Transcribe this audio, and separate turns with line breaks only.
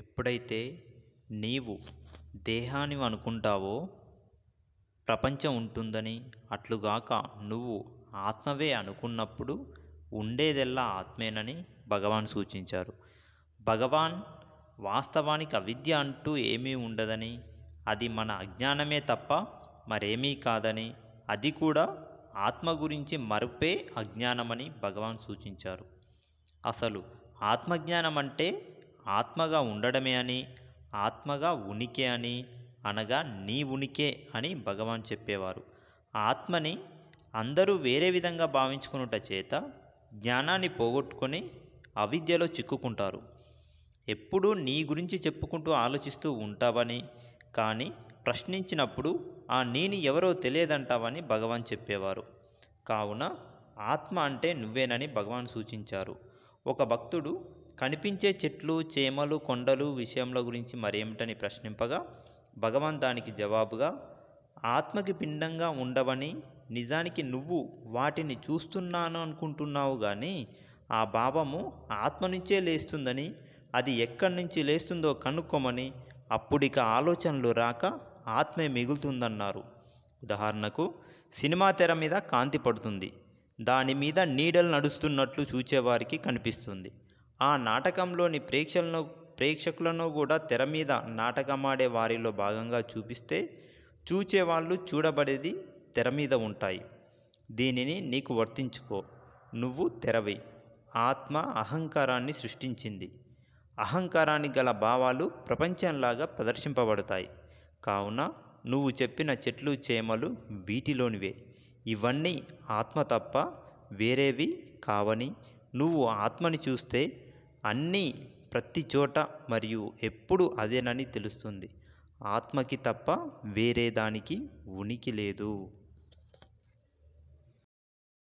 ఎప్పుడైతే నీవు దేహాన్ని అనుకుంటావో ప్రపంచం ఉంటుందని అట్లుగాక నువ్వు ఆత్మవే అనుకున్నప్పుడు ఉండేదెల్లా ఆత్మేనని భగవాన్ సూచించారు భగవాన్ వాస్తవానికి అవిద్య అంటూ ఏమీ ఉండదని అది మన అజ్ఞానమే తప్ప మరేమీ కాదని అది కూడా ఆత్మ గురించి మరుపే అజ్ఞానమని భగవాన్ సూచించారు అసలు ఆత్మజ్ఞానం అంటే ఆత్మగా ఉండడమే అని ఆత్మగా ఉనికి అని అనగా నీ ఉనికే అని భగవాన్ చెప్పేవారు ఆత్మని అందరూ వేరే విధంగా భావించుకున్నట చేత జ్ఞానాన్ని పోగొట్టుకొని అవిద్యలో చిక్కుకుంటారు ఎప్పుడూ నీ గురించి చెప్పుకుంటూ ఆలోచిస్తూ ఉంటావని కానీ ప్రశ్నించినప్పుడు ఆ నేను ఎవరో తెలియదంటావని భగవాన్ చెప్పేవారు కావున ఆత్మ అంటే నువ్వేనని భగవాన్ సూచించారు ఒక భక్తుడు కనిపించే చెట్లు చేమలు కొండలు విషయముల గురించి మరేమిటని ప్రశ్నింపగా భగవాన్ దానికి జవాబుగా ఆత్మకి పిండంగా ఉండవని నిజానికి నువ్వు వాటిని చూస్తున్నాను అనుకుంటున్నావు కానీ ఆ భావము ఆత్మ నుంచే లేస్తుందని అది ఎక్కడి నుంచి లేస్తుందో కనుక్కోమని అప్పుడిక ఆలోచనలు రాక ఆత్మే మిగులుతుందన్నారు ఉదాహరణకు సినిమా తెర మీద కాంతి పడుతుంది దాని మీద నీడలు నడుస్తున్నట్లు చూచేవారికి కనిపిస్తుంది ఆ నాటకంలోని ప్రేక్షలను ప్రేక్షకులను కూడా తెర మీద నాటకమాడే వారిలో భాగంగా చూపిస్తే చూచేవాళ్ళు చూడబడేది తెర మీద ఉంటాయి దీనిని నీకు వర్తించుకో నువ్వు తెరవి ఆత్మ అహంకారాన్ని సృష్టించింది అహంకారానికి గల భావాలు ప్రపంచంలాగా ప్రదర్శింపబడతాయి కావున నువ్వు చెప్పిన చెట్లు చేమలు వీటిలోనివే ఇవన్నీ ఆత్మ తప్ప వేరేవి కావని నువ్వు ఆత్మని చూస్తే అన్నీ ప్రతి చోట మరియు ఎప్పుడు అదేనని తెలుస్తుంది ఆత్మకి తప్ప వేరే దానికి ఉనికి లేదు